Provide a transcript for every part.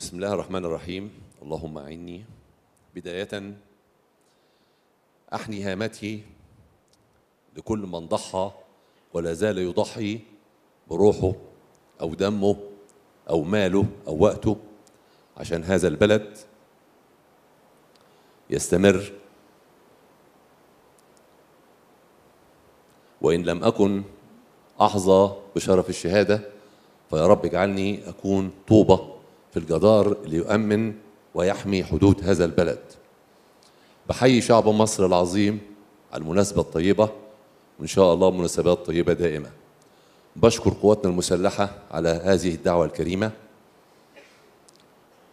بسم الله الرحمن الرحيم اللهم أعني بداية أحني هامتي لكل من ضحى ولا زال يضحي بروحه أو دمه أو ماله أو وقته عشان هذا البلد يستمر وإن لم أكن أحظى بشرف الشهادة فيا رب اجعلني أكون طوبة في الجدار ليؤمن ويحمي حدود هذا البلد بحيي شعب مصر العظيم على المناسبة الطيبة وإن شاء الله مناسبات طيبة دائمة بشكر قواتنا المسلحة على هذه الدعوة الكريمة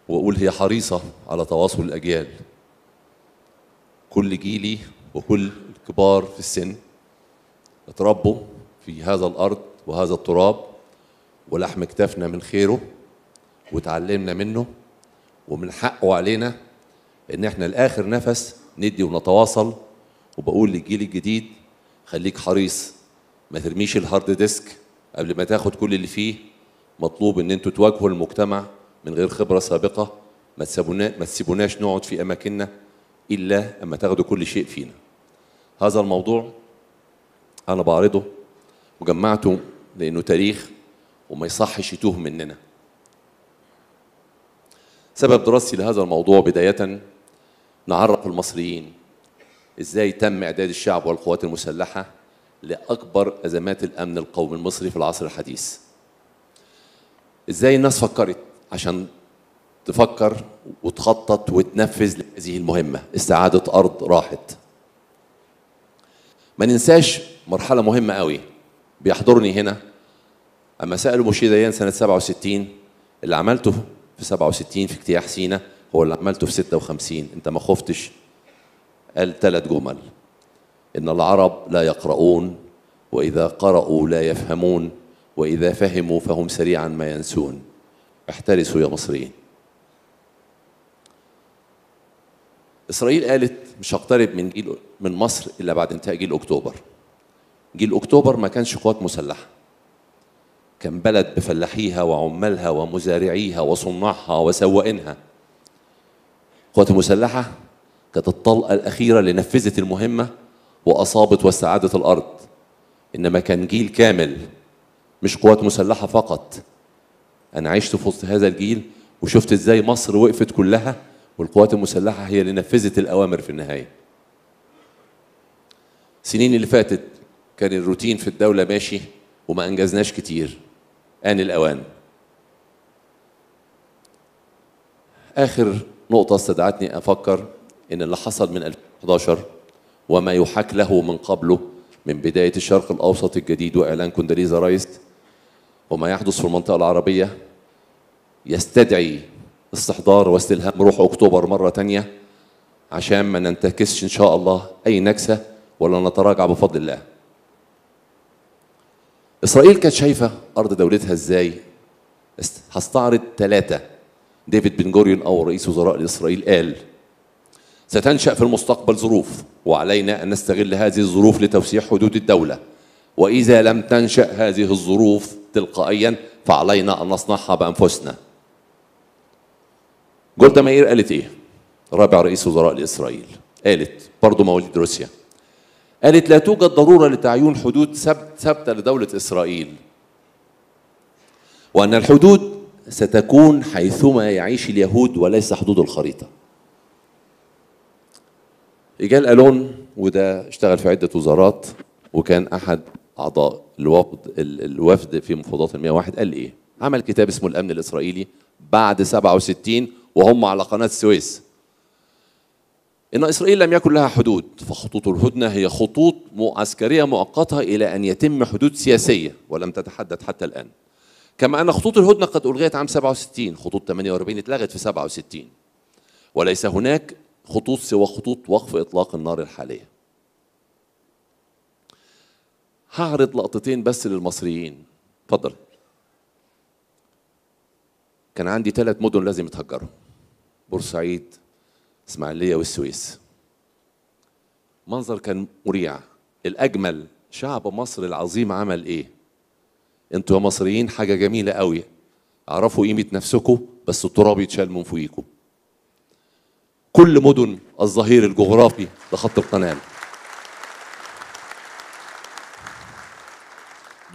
وأقول هي حريصة على تواصل الأجيال كل جيلي وكل الكبار في السن اتربوا في هذا الأرض وهذا التراب ولحم اكتفنا من خيره وتعلمنا منه ومن حقه علينا ان احنا لاخر نفس ندي ونتواصل وبقول للجيل الجديد خليك حريص ما ترميش الهارد ديسك قبل ما تاخد كل اللي فيه مطلوب ان انتوا تواجهوا المجتمع من غير خبره سابقه ما تسيبونا ما تسيبوناش نقعد في اماكننا الا اما تاخدوا كل شيء فينا هذا الموضوع انا بعرضه وجمعته لانه تاريخ وما يصحش يتوه مننا سبب دراستي لهذا الموضوع بداية نعرف المصريين ازاي تم اعداد الشعب والقوات المسلحة لأكبر أزمات الأمن القومي المصري في العصر الحديث ازاي الناس فكرت عشان تفكر وتخطط وتنفذ لهذه المهمة استعادة أرض راحت ما ننساش مرحلة مهمة قوي بيحضرني هنا أما سألوا مشير ديان سنة 67 اللي عملته في 67 في اجتياح سينا هو اللي عملته في 56 انت ما خفتش قال ثلاث جمل ان العرب لا يقرؤون واذا قرؤوا لا يفهمون واذا فهموا فهم سريعا ما ينسون احترسوا يا مصريين اسرائيل قالت مش هقترب من جيل من مصر الا بعد انتهاء جيل اكتوبر جيل اكتوبر ما كانش قوات مسلحه كان بلد بفلاحيها وعمالها ومزارعيها وصناعها وسواقينها القوات المسلحة كانت الطلقة الأخيرة اللي نفذت المهمة وأصابت واستعادت الأرض إنما كان جيل كامل مش قوات مسلحة فقط أنا عشت في وسط هذا الجيل وشفت إزاي مصر وقفت كلها والقوات المسلحة هي اللي نفذت الأوامر في النهاية السنين اللي فاتت كان الروتين في الدولة ماشي وما أنجزناش كتير آن الأوان آخر نقطة استدعتني أفكر إن اللي حصل من 2011 وما يحاك له من قبله من بداية الشرق الأوسط الجديد وإعلان كونداليزا رايست وما يحدث في المنطقة العربية يستدعي استحضار واستلهام روح أكتوبر مرة تانية عشان ما ننتكسش إن شاء الله أي نكسة ولا نتراجع بفضل الله إسرائيل كانت شايفة أرض دولتها إزاي هستعرض ثلاثة ديفيد بن جوريون أو رئيس وزراء لإسرائيل قال ستنشأ في المستقبل ظروف وعلينا أن نستغل هذه الظروف لتوسيع حدود الدولة وإذا لم تنشأ هذه الظروف تلقائيا فعلينا أن نصنعها بأنفسنا جولدا مائير قالت إيه؟ رابع رئيس وزراء لإسرائيل قالت برضه مواليد روسيا قالت لا توجد ضرورة لتعيين حدود ثابتة لدولة إسرائيل وأن الحدود ستكون حيثما يعيش اليهود وليس حدود الخريطة إيجال ألون وده اشتغل في عدة وزارات وكان أحد أعضاء الوفد الوفد في مفاوضات ال 101 قال إيه؟ عمل كتاب اسمه الأمن الإسرائيلي بعد 67 وهم على قناة السويس إن إسرائيل لم يكن لها حدود فخطوط الهدنة هي خطوط عسكرية مؤقتة إلى أن يتم حدود سياسية ولم تتحدد حتى الآن كما أن خطوط الهدنة قد ألغيت عام 67 خطوط 48 اتلغت في 67 وليس هناك خطوط سوى خطوط وقف إطلاق النار الحالية هعرض لقطتين بس للمصريين تفضل كان عندي ثلاث مدن لازم يتهجروا بورسعيد اسماعيلية والسويس منظر كان مريع الأجمل شعب مصر العظيم عمل إيه انتوا يا مصريين حاجة جميلة قوي اعرفوا قيمة نفسكم بس التراب يتشال من فوقيكم كل مدن الظهير الجغرافي لخط القناة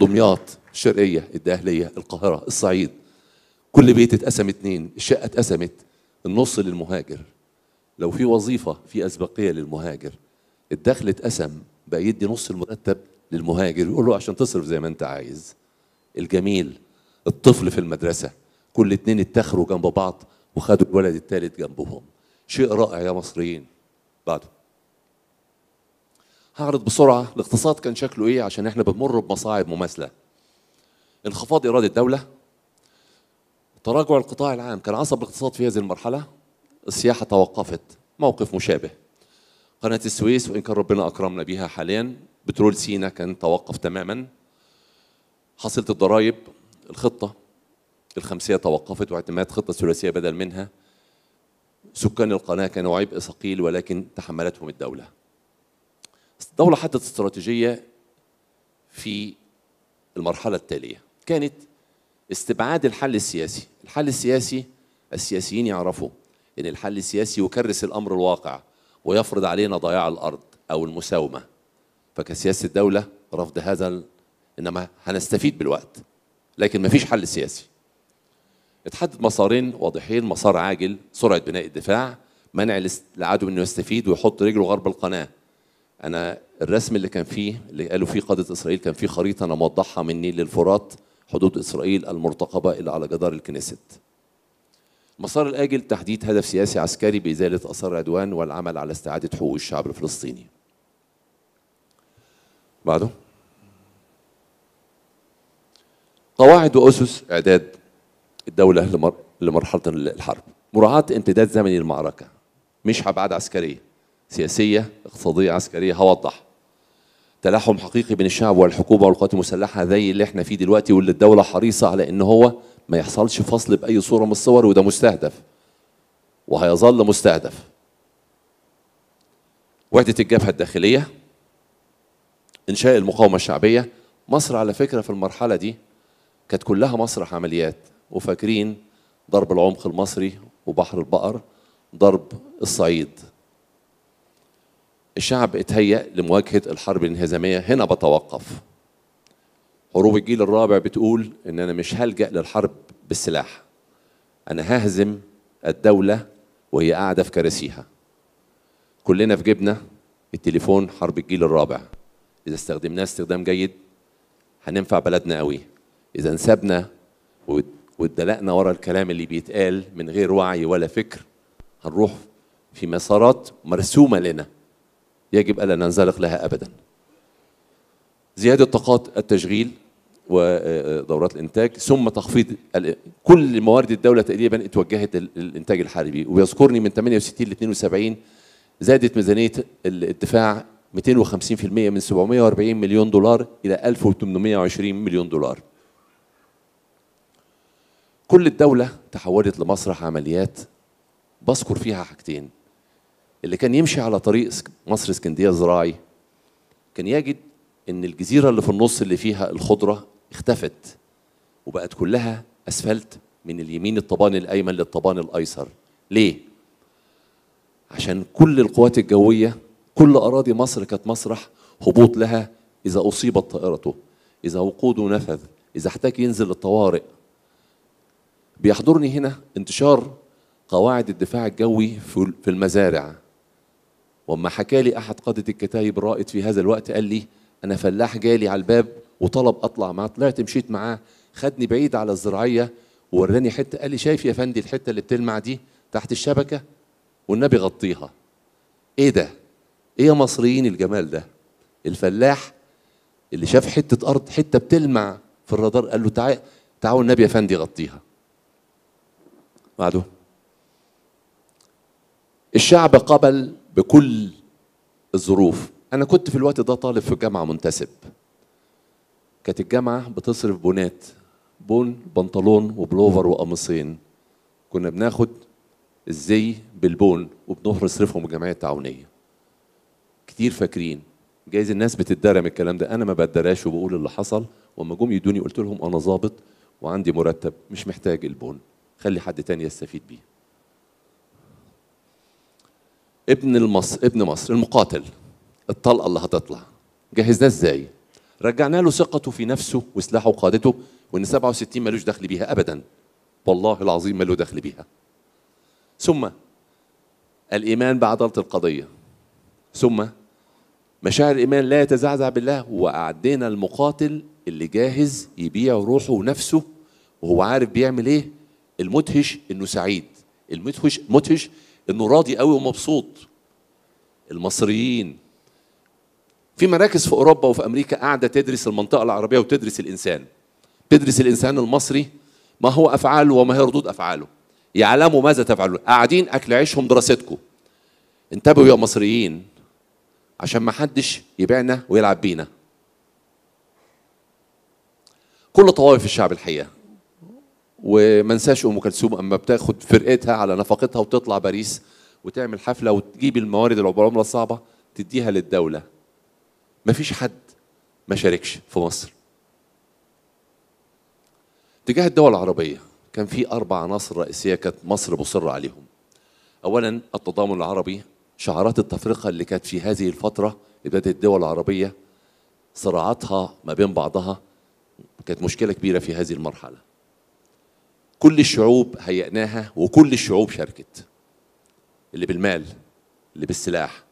دمياط الشرقية الدقهلية القاهرة الصعيد كل بيت اتقسم اتنين الشقة اتقسمت النص للمهاجر لو في وظيفه في اسبقيه للمهاجر الدخل اتقسم بقى يدي نص المرتب للمهاجر يقول له عشان تصرف زي ما انت عايز الجميل الطفل في المدرسه كل اتنين اتخروا جنب بعض وخدوا الولد الثالث جنبهم شيء رائع يا مصريين بعده هعرض بسرعه الاقتصاد كان شكله ايه عشان احنا بنمر بمصاعب مماثله انخفاض ايراد الدوله تراجع القطاع العام كان عصب الاقتصاد في هذه المرحله السياحة توقفت موقف مشابه قناة السويس وإن كان ربنا أكرمنا بها حاليا بترول سينا كان توقف تماما حصيلة الضرائب الخطة الخمسية توقفت واعتماد خطة ثلاثية بدل منها سكان القناة كانوا عبء ثقيل ولكن تحملتهم الدولة الدولة حددت استراتيجية في المرحلة التالية كانت استبعاد الحل السياسي الحل السياسي السياسيين يعرفوا ان الحل السياسي يكرس الامر الواقع ويفرض علينا ضياع الارض او المساومه فكسياسه الدوله رفض هذا ال... انما هنستفيد بالوقت لكن مفيش حل سياسي اتحدد مسارين واضحين مسار عاجل سرعه بناء الدفاع منع العدو انه يستفيد ويحط رجله غرب القناه انا الرسم اللي كان فيه اللي قالوا فيه قاده اسرائيل كان فيه خريطه انا موضحها مني للفرات حدود اسرائيل المرتقبه اللي على جدار الكنيست مسار الآجل تحديد هدف سياسي عسكري بإزالة أثار عدوان والعمل على استعادة حقوق الشعب الفلسطيني بعده قواعد وأسس إعداد الدولة لمر... لمرحلة الحرب مراعاة امتداد زمني المعركة مش أبعاد عسكرية سياسية اقتصادية عسكرية هوضح تلاحم حقيقي بين الشعب والحكومة والقوات المسلحة زي اللي احنا فيه دلوقتي واللي الدولة حريصة على إن هو ما يحصلش فصل باي صوره من الصور وده مستهدف وهيظل مستهدف وحده الجبهه الداخليه انشاء المقاومه الشعبيه مصر على فكره في المرحله دي كانت كلها مسرح عمليات وفاكرين ضرب العمق المصري وبحر البقر ضرب الصعيد الشعب اتهيأ لمواجهة الحرب الانهزامية هنا بتوقف حروب الجيل الرابع بتقول ان انا مش هلجا للحرب بالسلاح انا ههزم الدوله وهي قاعده في كراسيها كلنا في جبنا التليفون حرب الجيل الرابع اذا استخدمناه استخدام جيد هننفع بلدنا قوي اذا انسبنا واتدلقنا ورا الكلام اللي بيتقال من غير وعي ولا فكر هنروح في مسارات مرسومه لنا يجب الا ننزلق لها ابدا زياده طاقات التشغيل ودورات آه، آه، الانتاج ثم تخفيض كل موارد الدوله تقريبا اتوجهت للانتاج الحربي ويذكرني من 68 ل 72 زادت ميزانيه الدفاع 250% من 740 مليون دولار الى 1820 مليون دولار كل الدوله تحولت لمسرح عمليات بذكر فيها حاجتين اللي كان يمشي على طريق مصر اسكندريه الزراعي كان يجد ان الجزيره اللي في النص اللي فيها الخضره اختفت وبقت كلها اسفلت من اليمين الطبان الايمن للطبان الايسر ليه عشان كل القوات الجويه كل اراضي مصر كانت مسرح هبوط لها اذا اصيبت طائرته اذا وقوده نفذ اذا احتاج ينزل للطوارئ بيحضرني هنا انتشار قواعد الدفاع الجوي في المزارع وما حكى لي احد قاده الكتايب الرائد في هذا الوقت قال لي انا فلاح جالي على الباب وطلب اطلع معاه طلعت مشيت معاه خدني بعيد على الزراعيه ووراني حته قال لي شايف يا فندي الحته اللي بتلمع دي تحت الشبكه والنبي غطيها ايه ده ايه يا مصريين الجمال ده الفلاح اللي شاف حته ارض حته بتلمع في الرادار قال له تعال تعالوا النبي يا فندي غطيها بعده الشعب قبل بكل الظروف أنا كنت في الوقت ده طالب في الجامعة منتسب كانت الجامعة بتصرف بونات بون بنطلون وبلوفر وقميصين كنا بناخد الزي بالبون وبنصرفهم نصرفهم الجمعية التعاونية كتير فاكرين جايز الناس بتتدرى من الكلام ده انا ما بتدراش وبقول اللي حصل واما جم يدوني قلت لهم انا ظابط وعندي مرتب مش محتاج البون خلي حد تاني يستفيد بيه ابن المصر ابن مصر المقاتل الطلقه اللي هتطلع جهزناه ازاي رجعنا له ثقته في نفسه وسلاحه وقادته وان 67 ملوش دخل بيها ابدا والله العظيم ما له دخل بيها ثم الايمان بعداله القضيه ثم مشاعر الايمان لا يتزعزع بالله واعدينا المقاتل اللي جاهز يبيع روحه ونفسه وهو عارف بيعمل ايه المدهش انه سعيد المدهش مدهش انه راضي قوي ومبسوط المصريين في مراكز في اوروبا وفي امريكا قاعده تدرس المنطقه العربيه وتدرس الانسان تدرس الانسان المصري ما هو افعاله وما هي ردود افعاله يعلموا ماذا تفعلون قاعدين اكل عيشهم دراستكم انتبهوا يا مصريين عشان ما حدش يبيعنا ويلعب بينا كل طوائف الشعب الحقيقه وما انساش ام كلثوم اما بتاخد فرقتها على نفقتها وتطلع باريس وتعمل حفله وتجيب الموارد العمله الصعبه تديها للدوله ما فيش حد ما شاركش في مصر تجاه الدول العربية كان في أربع عناصر رئيسية كانت مصر مصرة عليهم أولا التضامن العربي شعارات التفرقة اللي كانت في هذه الفترة بدأت الدول العربية صراعاتها ما بين بعضها كانت مشكلة كبيرة في هذه المرحلة كل الشعوب هيئناها وكل الشعوب شاركت اللي بالمال اللي بالسلاح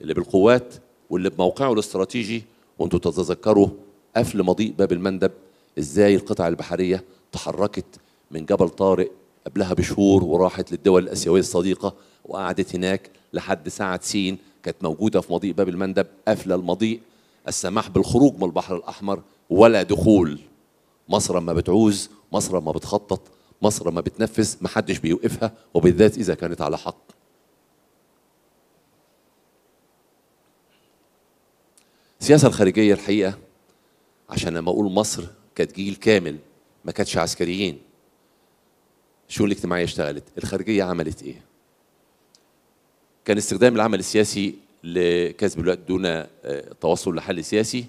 اللي بالقوات واللي بموقعه الاستراتيجي وانتم تتذكروا قفل مضيء باب المندب ازاي القطع البحريه تحركت من جبل طارق قبلها بشهور وراحت للدول الاسيويه الصديقه وقعدت هناك لحد ساعه سين كانت موجوده في مضيء باب المندب قافله المضيء السماح بالخروج من البحر الاحمر ولا دخول مصر ما بتعوز مصر ما بتخطط مصر ما بتنفذ محدش بيوقفها وبالذات اذا كانت على حق السياسة الخارجية الحقيقة عشان لما أقول مصر كانت جيل كامل ما كانتش عسكريين الشؤون الاجتماعية اشتغلت الخارجية عملت إيه؟ كان استخدام العمل السياسي لكسب الوقت دون التوصل آه، لحل سياسي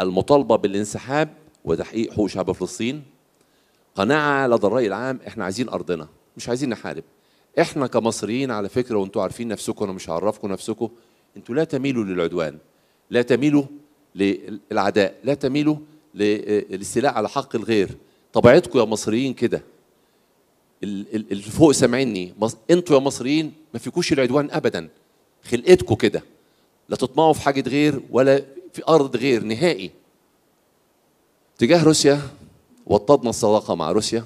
المطالبة بالانسحاب وتحقيق حقوق شعب فلسطين قناعة لدى الرأي العام احنا عايزين أرضنا مش عايزين نحارب احنا كمصريين على فكرة وانتم عارفين نفسكم انا مش هعرفكم نفسكم انتوا لا تميلوا للعدوان لا تميلوا للعداء لا تميلوا للاستيلاء على حق الغير طبيعتكم يا مصريين كده اللي فوق سامعيني انتوا يا مصريين ما فيكوش العدوان ابدا خلقتكم كده لا تطمعوا في حاجه غير ولا في ارض غير نهائي تجاه روسيا وطدنا الصداقه مع روسيا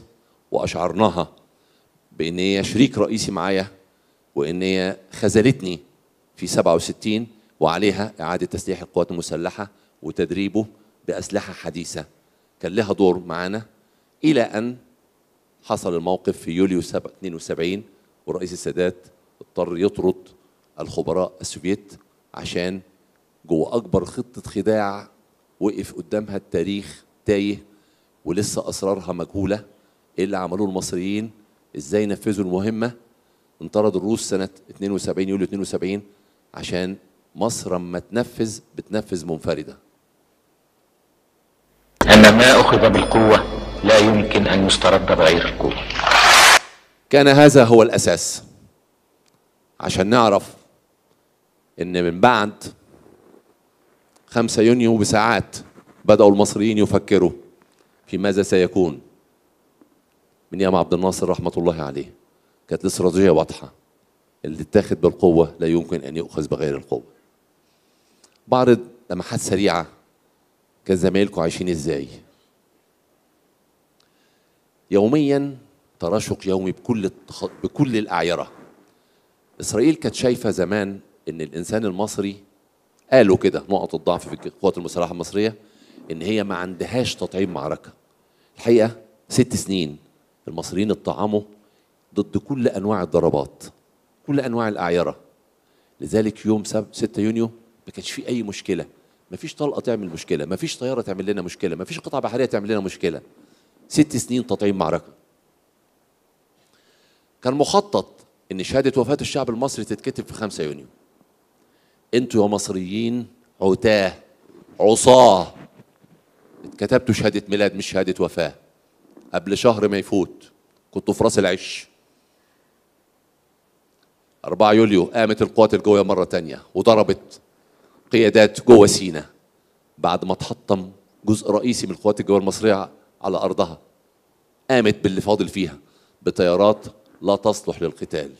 واشعرناها بان هي شريك رئيسي معايا وان هي خذلتني في 67 وعليها إعادة تسليح القوات المسلحة وتدريبه بأسلحة حديثة كان لها دور معانا إلى أن حصل الموقف في يوليو 72 والرئيس السادات اضطر يطرد الخبراء السوفييت عشان جوه أكبر خطة خداع وقف قدامها التاريخ تايه ولسه أسرارها مجهولة إيه اللي عملوه المصريين إزاي نفذوا المهمة انطرد الروس سنة 72 يوليو 72 عشان مصر اما تنفذ بتنفذ منفرده ان ما اخذ بالقوه لا يمكن ان يسترد بغير القوه كان هذا هو الاساس عشان نعرف ان من بعد 5 يونيو بساعات بداوا المصريين يفكروا في ماذا سيكون من ايام عبد الناصر رحمه الله عليه كانت الاستراتيجيه واضحه اللي اتاخد بالقوه لا يمكن ان يؤخذ بغير القوه بعرض لمحات سريعه كان زمايلكم عايشين ازاي يوميا تراشق يومي بكل التخ... بكل الاعيره اسرائيل كانت شايفه زمان ان الانسان المصري قالوا كده نقط الضعف في القوات المسلحه المصريه ان هي ما عندهاش تطعيم معركه الحقيقه ست سنين المصريين اتطعموا ضد كل انواع الضربات كل انواع الاعيره لذلك يوم 6 يونيو ما كانش في اي مشكله ما فيش طلقه تعمل مشكله ما فيش طياره تعمل لنا مشكله ما فيش قطعه بحريه تعمل لنا مشكله ست سنين تطعيم معركه كان مخطط ان شهاده وفاه الشعب المصري تتكتب في 5 يونيو انتوا يا مصريين عتاه عصاه اتكتبتوا شهاده ميلاد مش شهاده وفاه قبل شهر ما يفوت كنتوا في راس العش 4 يوليو قامت القوات الجوية مرة تانية وضربت قيادات جوه سينا بعد ما تحطم جزء رئيسي من القوات الجويه المصريه على ارضها قامت باللي فاضل فيها بطيارات لا تصلح للقتال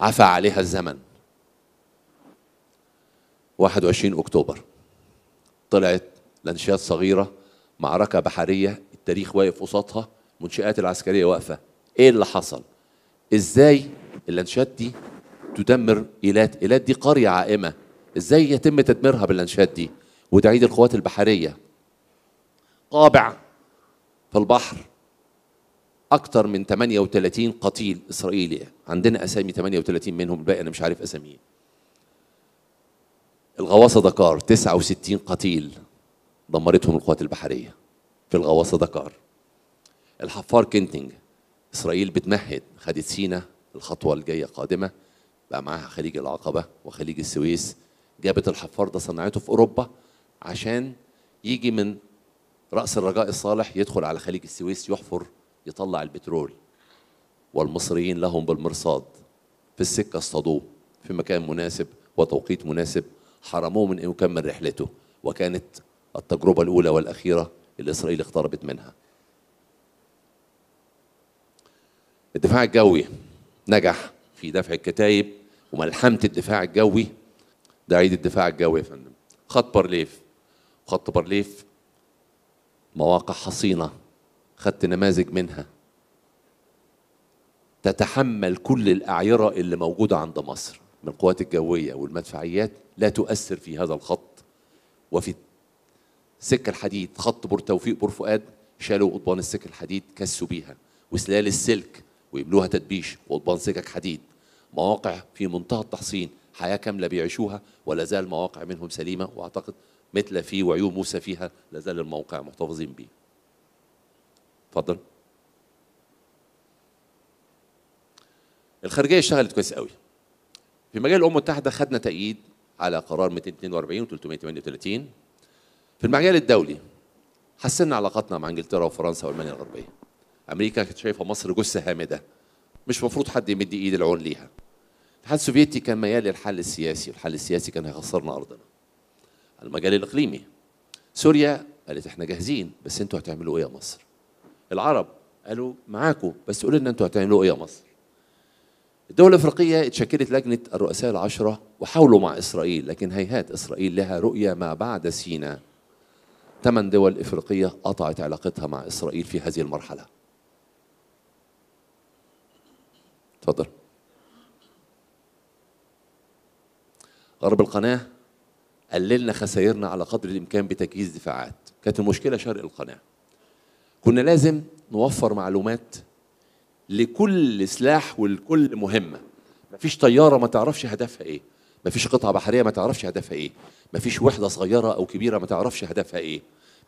عفى عليها الزمن 21 اكتوبر طلعت لانشات صغيره معركه بحريه التاريخ واقف قصادها المنشآت العسكريه واقفه ايه اللي حصل ازاي اللانشات دي تدمر ايلات ايلات دي قريه عائمه ازاي يتم تدميرها بالانشاد دي وتعيد القوات البحريه قابع في البحر اكتر من 38 قتيل اسرائيلي عندنا اسامي 38 منهم الباقي انا مش عارف اساميه الغواصه دكار 69 قتيل دمرتهم القوات البحريه في الغواصه دكار الحفار كنتنج اسرائيل بتمهد خدت سينا الخطوه الجايه قادمه بقى معاها خليج العقبه وخليج السويس جابت الحفار ده صنعته في اوروبا عشان يجي من راس الرجاء الصالح يدخل على خليج السويس يحفر يطلع البترول والمصريين لهم بالمرصاد في السكه اصطادوه في مكان مناسب وتوقيت مناسب حرموه من ان يكمل رحلته وكانت التجربه الاولى والاخيره اللي اسرائيل اقتربت منها الدفاع الجوي نجح في دفع الكتايب وملحمه الدفاع الجوي ده عيد الدفاع الجوي يا فندم خط بارليف خط بارليف مواقع حصينه خدت نماذج منها تتحمل كل الأعيرة اللي موجودة عند مصر من القوات الجوية والمدفعيات لا تؤثر في هذا الخط وفي سكة الحديد خط بور توفيق بور فؤاد شالوا قضبان السكة الحديد كسوا بيها وسلال السلك ويملوها تدبيش وقضبان سكك حديد مواقع في منتهى التحصين حياه كامله بيعيشوها ولا زال مواقع منهم سليمه واعتقد مثل في وعيون موسى فيها لا زال الموقع محتفظين بيه. اتفضل. الخارجيه اشتغلت كويس قوي. في مجال الامم المتحده خدنا تأييد على قرار 242 و 338 في المجال الدولي حسنا علاقاتنا مع انجلترا وفرنسا والمانيا الغربيه. امريكا كانت شايفه مصر جثه هامده مش مفروض حد يمد ايد العون ليها. الاتحاد السوفيتي كان ميال للحل السياسي والحل السياسي كان هيخسرنا أرضنا المجال الإقليمي سوريا قالت احنا جاهزين بس انتوا هتعملوا ايه يا مصر العرب قالوا معاكم بس قولوا لنا انتوا هتعملوا ايه يا مصر الدول الافريقيه اتشكلت لجنه الرؤساء العشره وحاولوا مع اسرائيل لكن هيهات اسرائيل لها رؤيه ما بعد سيناء ثمان دول افريقيه قطعت علاقتها مع اسرائيل في هذه المرحله تفضل غرب القناه قللنا خسائرنا على قدر الامكان بتجهيز دفاعات كانت المشكله شرق القناه كنا لازم نوفر معلومات لكل سلاح ولكل مهمه مفيش طياره ما تعرفش هدفها ايه مفيش قطعه بحريه ما تعرفش هدفها ايه مفيش وحده صغيره او كبيره ما تعرفش هدفها ايه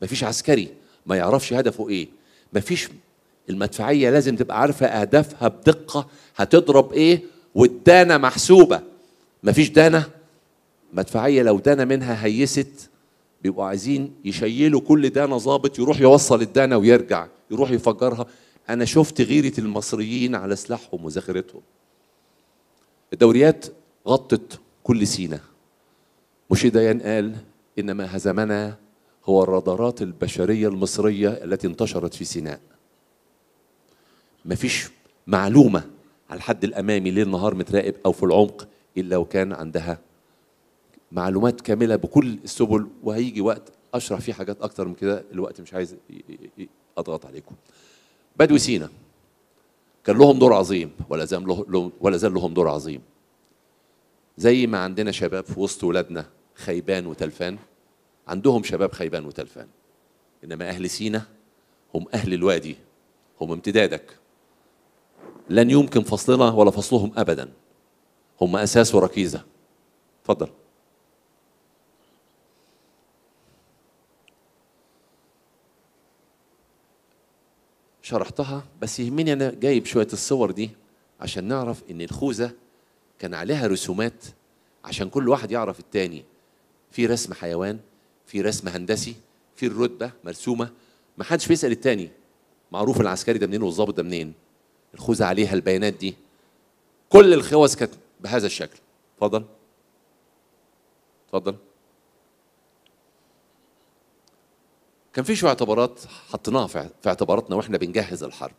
مفيش عسكري ما يعرفش هدفه ايه مفيش المدفعيه لازم تبقى عارفه اهدافها بدقه هتضرب ايه والدانه محسوبه مفيش دانه مدفعيه لو دانا منها هيست بيبقوا عايزين يشيلوا كل دانا ظابط يروح يوصل الدانا ويرجع يروح يفجرها انا شفت غيره المصريين على سلاحهم وذخيرتهم الدوريات غطت كل سينا مش ديان قال انما هزمنا هو الرادارات البشريه المصريه التي انتشرت في سيناء مفيش معلومه على الحد الامامي ليل نهار متراقب او في العمق الا وكان عندها معلومات كامله بكل السبل وهيجي وقت اشرح فيه حاجات اكتر من كده الوقت مش عايز اضغط عليكم بدو سينا كان لهم دور عظيم ولا زال لهم ولا زال لهم دور عظيم زي ما عندنا شباب في وسط ولادنا خيبان وتلفان عندهم شباب خيبان وتلفان انما اهل سينا هم اهل الوادي هم امتدادك لن يمكن فصلنا ولا فصلهم ابدا هم اساس وركيزه اتفضل شرحتها بس يهمني انا جايب شويه الصور دي عشان نعرف ان الخوذه كان عليها رسومات عشان كل واحد يعرف التاني في رسم حيوان في رسم هندسي في الرتبه مرسومه ما حدش بيسال التاني معروف العسكري ده منين والظابط ده منين الخوذه عليها البيانات دي كل الخوذ كانت بهذا الشكل اتفضل اتفضل كان في شوية اعتبارات حطيناها في اعتباراتنا واحنا بنجهز الحرب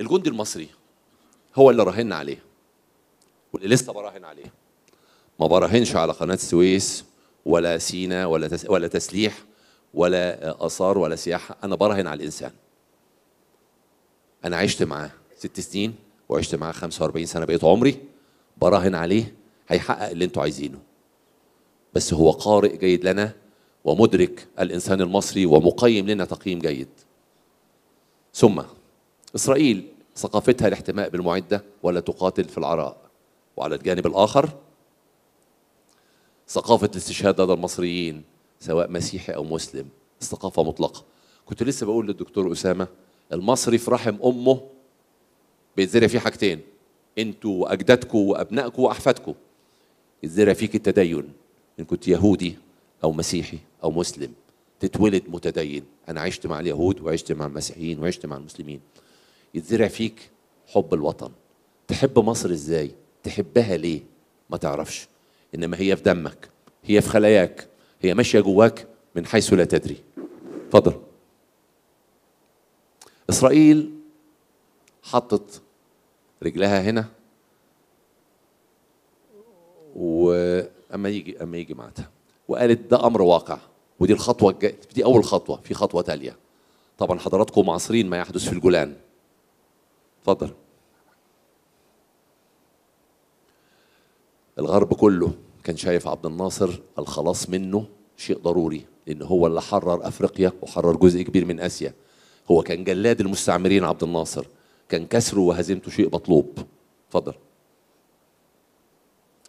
الجندي المصري هو اللي راهنا عليه واللي لسه براهن عليه ما براهنش على قناة السويس ولا سينا ولا تس ولا تسليح ولا آثار ولا سياحة أنا براهن على الإنسان أنا عشت معاه ست سنين وعشت معاه 45 سنة بقيت عمري براهن عليه هيحقق اللي أنتوا عايزينه بس هو قارئ جيد لنا ومدرك الإنسان المصري ومقيم لنا تقييم جيد ثم إسرائيل ثقافتها الاحتماء بالمعدة ولا تقاتل في العراء وعلى الجانب الآخر ثقافة الاستشهاد لدى المصريين سواء مسيحي أو مسلم الثقافة مطلقة كنت لسه بقول للدكتور أسامة المصري في رحم أمه بيتزرع فيه حاجتين انتوا وأجدادكم وأبنائكم وأحفادكم يتزرع فيك التدين إن كنت يهودي أو مسيحي او مسلم تتولد متدين انا عشت مع اليهود وعشت مع المسيحيين وعشت مع المسلمين يتزرع فيك حب الوطن تحب مصر ازاي تحبها ليه ما تعرفش انما هي في دمك هي في خلاياك هي ماشيه جواك من حيث لا تدري فضل اسرائيل حطت رجلها هنا واما يجي اما يجي معتها وقالت ده امر واقع ودي الخطوه الجايه دي اول خطوه في خطوه تاليه طبعا حضراتكم معاصرين ما يحدث في الجولان اتفضل الغرب كله كان شايف عبد الناصر الخلاص منه شيء ضروري لان هو اللي حرر افريقيا وحرر جزء كبير من اسيا هو كان جلاد المستعمرين عبد الناصر كان كسره وهزيمته شيء مطلوب اتفضل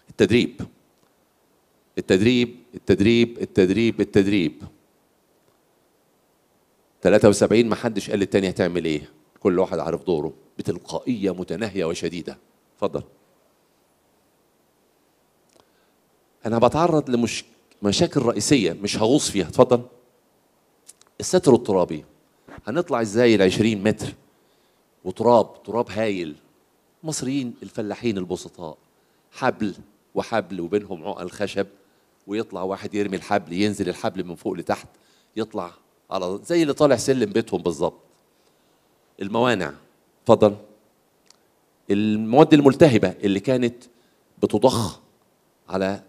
التدريب التدريب التدريب التدريب التدريب 73 ما حدش قال للتاني هتعمل ايه كل واحد عارف دوره بتلقائيه متناهيه وشديده اتفضل انا بتعرض لمشاكل مشاكل رئيسيه مش هغوص فيها اتفضل الستر الترابي هنطلع ازاي ال 20 متر وتراب تراب هايل مصريين الفلاحين البسطاء حبل وحبل وبينهم عقل خشب ويطلع واحد يرمي الحبل ينزل الحبل من فوق لتحت يطلع على زي اللي طالع سلم بيتهم بالظبط الموانع اتفضل المواد الملتهبه اللي كانت بتضخ على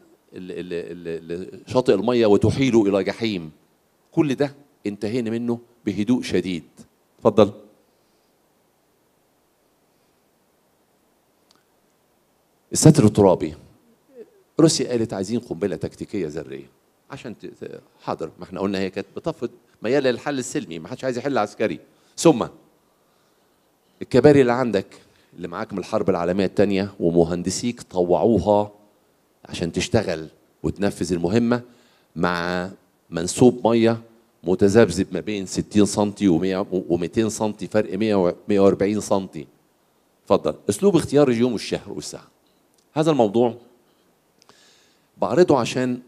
شاطئ الميه وتحيله الى جحيم كل ده انتهينا منه بهدوء شديد اتفضل الستر الترابي روسيا قالت عايزين قنبله تكتيكيه ذريه عشان حاضر ما احنا قلنا هي كانت بتفرض مياله للحل السلمي ما حدش عايز يحل عسكري ثم الكباري اللي عندك اللي معاك من الحرب العالميه الثانيه ومهندسيك طوعوها عشان تشتغل وتنفذ المهمه مع منسوب ميه متذبذب ما بين 60 سم و200 سم فرق 140 سم اتفضل اسلوب اختيار اليوم والشهر والساعه هذا الموضوع بعرضه عشان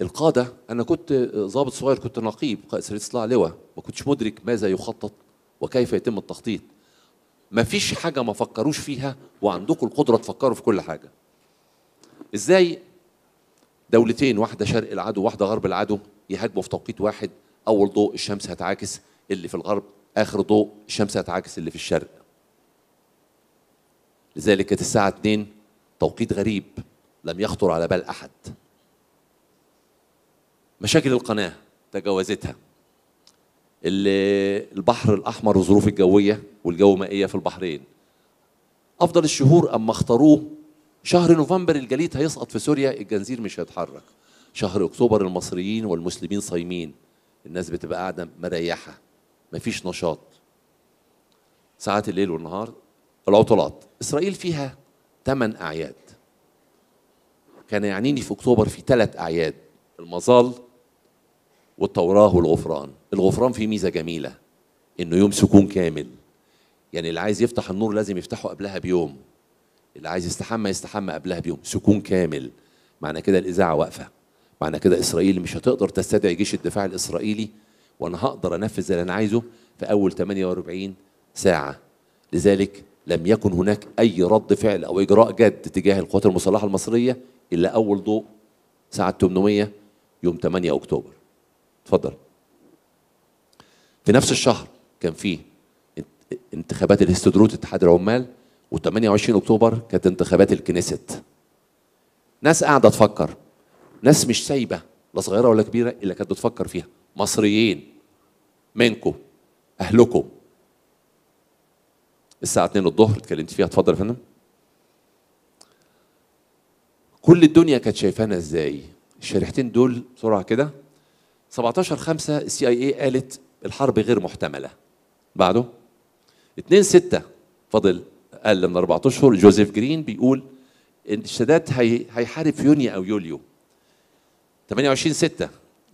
القادة أنا كنت ضابط صغير كنت نقيب قائد إطلاع لواء ما كنتش مدرك ماذا يخطط وكيف يتم التخطيط ما فيش حاجة ما فكروش فيها وعندكم القدرة تفكروا في كل حاجة إزاي دولتين واحدة شرق العدو واحدة غرب العدو يهاجموا في توقيت واحد أول ضوء الشمس هتعاكس اللي في الغرب آخر ضوء الشمس هتعاكس اللي في الشرق لذلك كانت الساعة 2 توقيت غريب لم يخطر على بال أحد مشاكل القناة تجاوزتها البحر الأحمر والظروف الجوية والجو مائية في البحرين أفضل الشهور أما اختاروه شهر نوفمبر الجليد هيسقط في سوريا الجنزير مش هيتحرك شهر أكتوبر المصريين والمسلمين صايمين الناس بتبقى قاعدة مريحة مفيش نشاط ساعات الليل والنهار العطلات إسرائيل فيها ثمان أعياد كان يعنيني في اكتوبر في ثلاث اعياد المظال والتوراه والغفران الغفران فيه ميزه جميله انه يوم سكون كامل يعني اللي عايز يفتح النور لازم يفتحه قبلها بيوم اللي عايز يستحمى يستحمى قبلها بيوم سكون كامل معنى كده الاذاعه واقفه معنى كده اسرائيل مش هتقدر تستدعي جيش الدفاع الاسرائيلي وانا هقدر انفذ اللي انا عايزه في اول 48 ساعه لذلك لم يكن هناك اي رد فعل او اجراء جد تجاه القوات المسلحه المصريه إلا أول ضوء ساعة 800 يوم 8 أكتوبر اتفضل في نفس الشهر كان فيه انتخابات الهستدروت اتحاد العمال و28 أكتوبر كانت انتخابات الكنيست ناس قاعدة تفكر ناس مش سايبة لا صغيرة ولا كبيرة إلا كانت بتفكر فيها مصريين منكم أهلكم الساعة 2 الظهر اتكلمت فيها اتفضل يا فندم كل الدنيا كانت شايفانا ازاي الشريحتين دول بسرعه كده 17 5 السي اي اي قالت الحرب غير محتمله بعده 2 6 فاضل اقل من اربع اشهر جوزيف جرين بيقول ان السادات هيحارب في يونيو او يوليو 28 6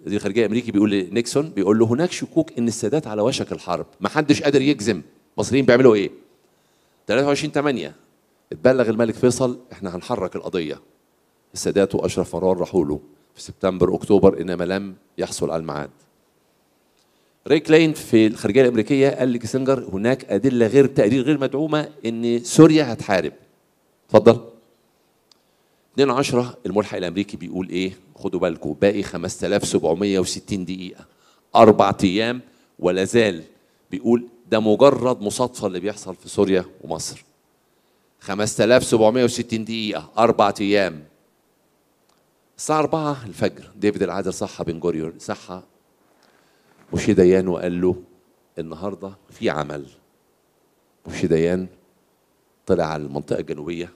وزير الخارجيه الامريكي بيقول لنيكسون بيقول له هناك شكوك ان السادات على وشك الحرب ما حدش قادر يجزم المصريين بيعملوا ايه 23 8 اتبلغ الملك فيصل احنا هنحرك القضيه السادات واشرف مروان راحوا له في سبتمبر اكتوبر انما لم يحصل على الميعاد. ريك لين في الخارجيه الامريكيه قال لكيسنجر هناك ادله غير تقرير غير مدعومه ان سوريا هتحارب. اتفضل. 2 10 الملحق الامريكي بيقول ايه؟ خدوا بالكم باقي 5760 دقيقه اربع ايام ولا زال بيقول ده مجرد مصادفه اللي بيحصل في سوريا ومصر. 5760 دقيقة أربع أيام الساعة 4 الفجر ديفيد العادل صحى بن جوريون صحى مشي ديان وقال له النهارده في عمل مشي ديان طلع على المنطقة الجنوبية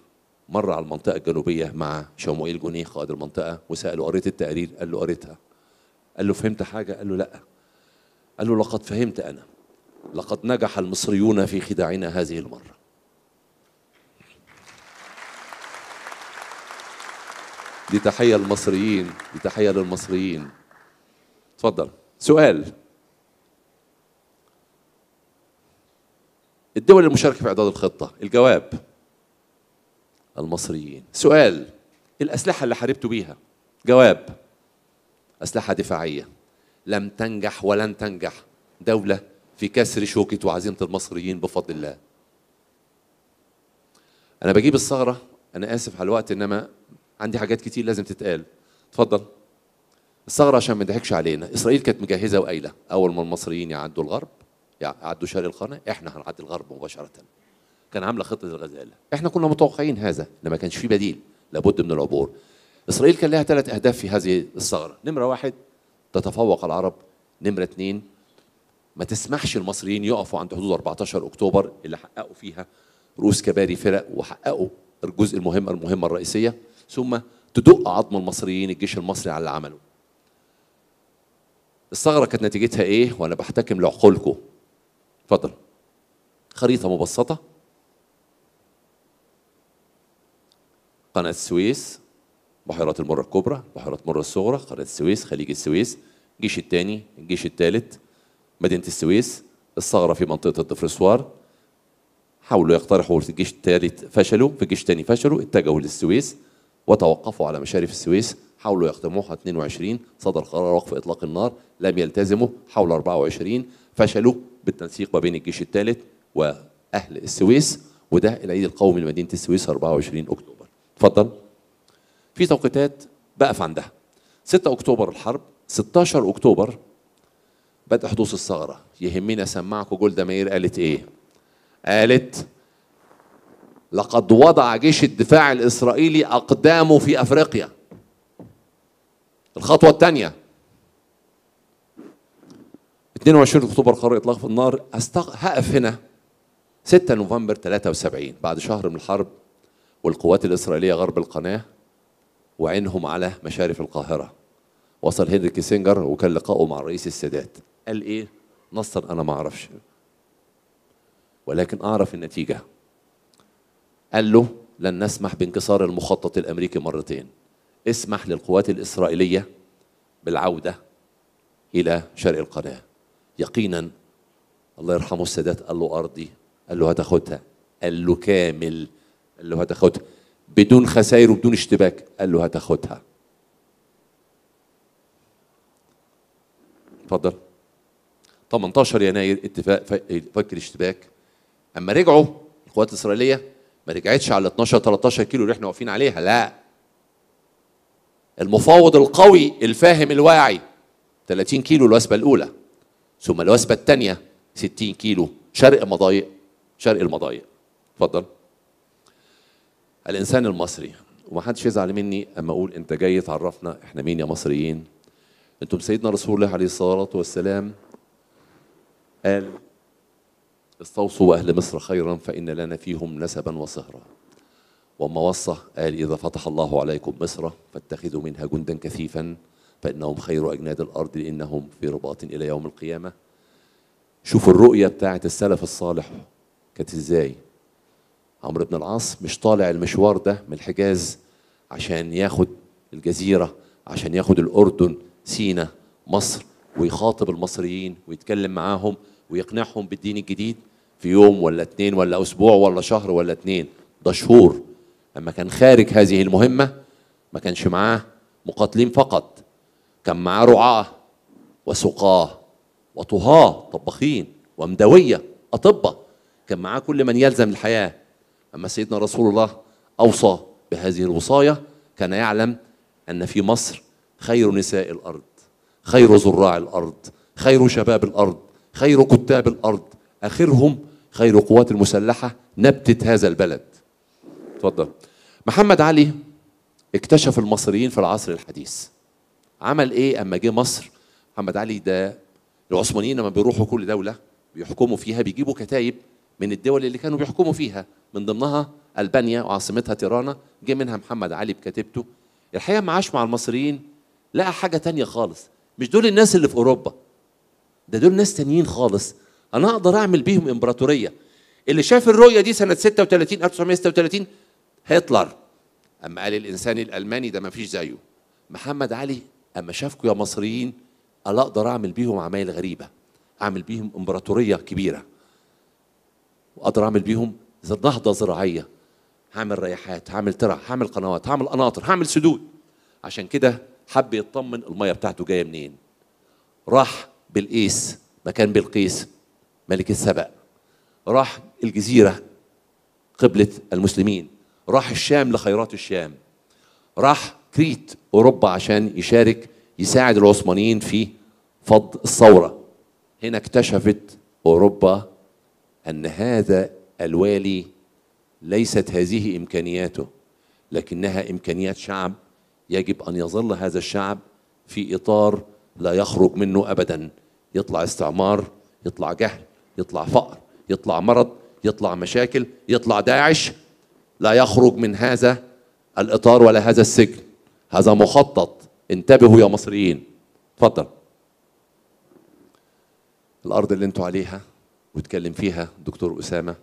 مر على المنطقة الجنوبية مع شموئيل جونيه قائد المنطقة وسأله قريت التقارير قال له قريتها قال له فهمت حاجة قال له لا قال له لقد فهمت أنا لقد نجح المصريون في خداعنا هذه المرة دي تحية للمصريين دي تحية للمصريين اتفضل سؤال الدول المشاركة في إعداد الخطة الجواب المصريين سؤال الأسلحة اللي حاربتوا بيها جواب أسلحة دفاعية لم تنجح ولن تنجح دولة في كسر شوكة وعزيمة المصريين بفضل الله أنا بجيب الثغرة أنا آسف على الوقت إنما عندي حاجات كتير لازم تتقال اتفضل الثغره عشان ما نضحكش علينا اسرائيل كانت مجهزه وقايله اول ما المصريين يعدوا الغرب يعدوا شرق القناه احنا هنعدي الغرب مباشره كان عامله خطه الغزاله احنا كنا متوقعين هذا ان ما كانش في بديل لابد من العبور اسرائيل كان لها ثلاث اهداف في هذه الثغره نمره واحد تتفوق العرب نمره اثنين ما تسمحش المصريين يقفوا عند حدود 14 اكتوبر اللي حققوا فيها رؤوس كباري فرق وحققوا الجزء المهم المهمه الرئيسيه ثم تدق عظم المصريين الجيش المصري على اللي عمله الثغره كانت نتيجتها ايه وانا بحتكم لعقولكم اتفضل خريطه مبسطه قناه السويس بحيرات المره الكبرى بحيرات مره الصغرى قناه السويس خليج السويس الجيش الثاني الجيش الثالث مدينه السويس الثغره في منطقه الدفرسوار حاولوا يقترحوا في الجيش الثالث فشلوا في الجيش الثاني فشلوا اتجهوا للسويس وتوقفوا على مشارف السويس حاولوا يختموها 22 صدر قرار وقف اطلاق النار لم يلتزموا حول 24 فشلوا بالتنسيق ما بين الجيش الثالث واهل السويس وده العيد القومي لمدينه السويس 24 اكتوبر اتفضل في توقيتات بقف عندها 6 اكتوبر الحرب 16 اكتوبر بدا حدوث الثغره يهمني اسمعكم جولدا ماير قالت ايه قالت لقد وضع جيش الدفاع الإسرائيلي أقدامه في أفريقيا الخطوة الثانية 22 أكتوبر قرار إطلاق في النار أستق... هقف هنا 6 نوفمبر 73 بعد شهر من الحرب والقوات الإسرائيلية غرب القناة وعينهم على مشارف القاهرة وصل هنري كيسنجر وكان لقائه مع الرئيس السادات قال إيه نصا أنا ما أعرفش ولكن أعرف النتيجة قال له لن نسمح بانكسار المخطط الامريكي مرتين اسمح للقوات الاسرائيليه بالعوده الى شرق القناه يقينا الله يرحمه السادات قال له ارضي قال له هتاخدها قال له كامل قال له هتاخدها بدون خسائر وبدون اشتباك قال له هتاخدها اتفضل 18 يناير اتفاق فك الاشتباك اما رجعوا القوات الاسرائيليه ما رجعتش على 12 13 كيلو اللي احنا واقفين عليها لا المفاوض القوي الفاهم الواعي 30 كيلو الوثبه الاولى ثم الوثبه الثانيه 60 كيلو شرق مضايق شرق المضايق اتفضل الانسان المصري ومحدش يزعل مني اما اقول انت جاي تعرفنا احنا مين يا مصريين انتم سيدنا رسول الله عليه الصلاه والسلام قال استوصوا أهل مصر خيرا فإن لنا فيهم نسبا وصهرا وما وصى قال إذا فتح الله عليكم مصر فاتخذوا منها جندا كثيفا فإنهم خير أجناد الأرض لأنهم في رباط إلى يوم القيامة شوفوا الرؤية بتاعة السلف الصالح كانت إزاي عمرو بن العاص مش طالع المشوار ده من الحجاز عشان ياخد الجزيرة عشان ياخد الأردن سينا مصر ويخاطب المصريين ويتكلم معاهم ويقنعهم بالدين الجديد في يوم ولا اتنين ولا اسبوع ولا شهر ولا اتنين ده شهور لما كان خارج هذه المهمه ما كانش معاه مقاتلين فقط كان معاه رعاه وسقاه وطهاه طباخين ومدويه اطباء كان معاه كل من يلزم الحياه اما سيدنا رسول الله اوصى بهذه الوصايه كان يعلم ان في مصر خير نساء الارض خير زراع الارض خير شباب الارض خير كتاب الارض اخرهم خير قوات المسلحه نبته هذا البلد اتفضل محمد علي اكتشف المصريين في العصر الحديث عمل ايه اما جه مصر محمد علي ده العثمانيين لما بيروحوا كل دوله بيحكموا فيها بيجيبوا كتايب من الدول اللي كانوا بيحكموا فيها من ضمنها البانيا وعاصمتها تيرانا جه منها محمد علي بكتيبته الحقيقه ما عاش مع المصريين لقى حاجه تانية خالص مش دول الناس اللي في اوروبا ده دول ناس تانيين خالص انا اقدر اعمل بيهم امبراطوريه اللي شاف الرؤيه دي سنه 36 1936 هتلر اما قال الانسان الالماني ده ما فيش زيه محمد علي اما شافكم يا مصريين انا اقدر اعمل بيهم عمايل غريبه اعمل بيهم امبراطوريه كبيره واقدر اعمل بيهم نهضه زراعيه هعمل ريحات هعمل ترع هعمل قنوات هعمل قناطر هعمل سدود عشان كده حب يطمن الميه بتاعته جايه منين راح بالقيس مكان بلقيس ملك السبأ راح الجزيرة قبلة المسلمين راح الشام لخيرات الشام راح كريت أوروبا عشان يشارك يساعد العثمانيين في فض الثورة هنا اكتشفت أوروبا أن هذا الوالي ليست هذه إمكانياته لكنها إمكانيات شعب يجب أن يظل هذا الشعب في إطار لا يخرج منه أبداً يطلع استعمار يطلع جهل يطلع فقر يطلع مرض يطلع مشاكل يطلع داعش لا يخرج من هذا الاطار ولا هذا السجن هذا مخطط انتبهوا يا مصريين اتفضل الارض اللي انتوا عليها واتكلم فيها دكتور اسامه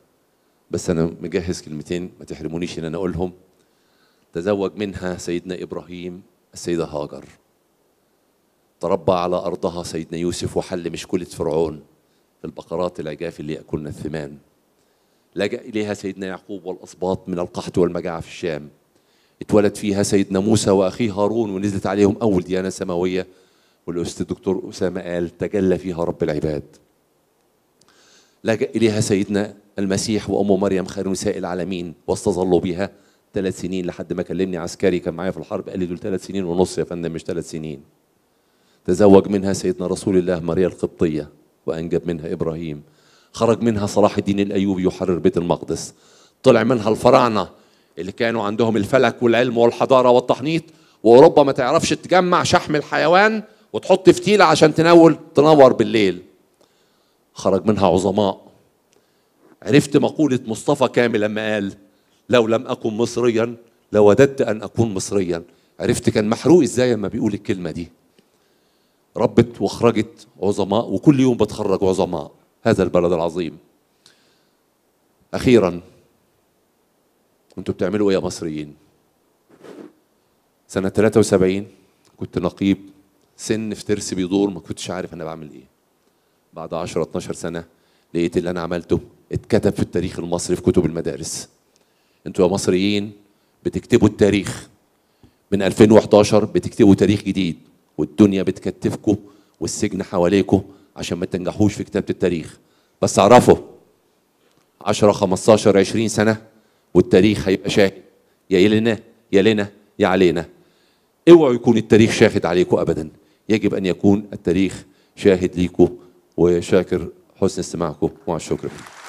بس انا مجهز كلمتين ما تحرمونيش ان انا اقولهم تزوج منها سيدنا ابراهيم السيده هاجر تربى على أرضها سيدنا يوسف وحل مشكلة فرعون البقرات العجاف اللي ياكلنا الثمان لجأ إليها سيدنا يعقوب والأسباط من القحط والمجاعة في الشام اتولد فيها سيدنا موسى وأخيه هارون ونزلت عليهم أول ديانة سماوية والأستاذ الدكتور أسامة قال تجلى فيها رب العباد لجأ إليها سيدنا المسيح وأمه مريم خير نساء العالمين واستظلوا بها ثلاث سنين لحد ما كلمني عسكري كان معايا في الحرب قال لي دول ثلاث سنين ونص يا فندم مش ثلاث سنين تزوج منها سيدنا رسول الله ماريا القبطية وأنجب منها إبراهيم خرج منها صلاح الدين الأيوبي يحرر بيت المقدس طلع منها الفراعنة اللي كانوا عندهم الفلك والعلم والحضارة والتحنيط وأوروبا ما تعرفش تجمع شحم الحيوان وتحط فتيلة عشان تنول تنور بالليل خرج منها عظماء عرفت مقولة مصطفى كامل لما قال لو لم أكن مصريا لوددت أن أكون مصريا عرفت كان محروق إزاي لما بيقول الكلمة دي ربت واخرجت عظماء وكل يوم بتخرج عظماء هذا البلد العظيم اخيرا انتوا بتعملوا ايه يا مصريين سنه 73 كنت نقيب سن في ترس بيدور ما كنتش عارف انا بعمل ايه بعد 10 12 سنه لقيت اللي انا عملته اتكتب في التاريخ المصري في كتب المدارس انتوا يا مصريين بتكتبوا التاريخ من 2011 بتكتبوا تاريخ جديد والدنيا بتكتفكم والسجن حواليكم عشان ما تنجحوش في كتابة التاريخ بس اعرفوا 10 15 20 سنة والتاريخ هيبقى شاهد يا لنا يا لنا يا علينا اوعوا يكون التاريخ شاهد عليكم ابدا يجب ان يكون التاريخ شاهد ليكم وشاكر حسن استماعكم مع الشكر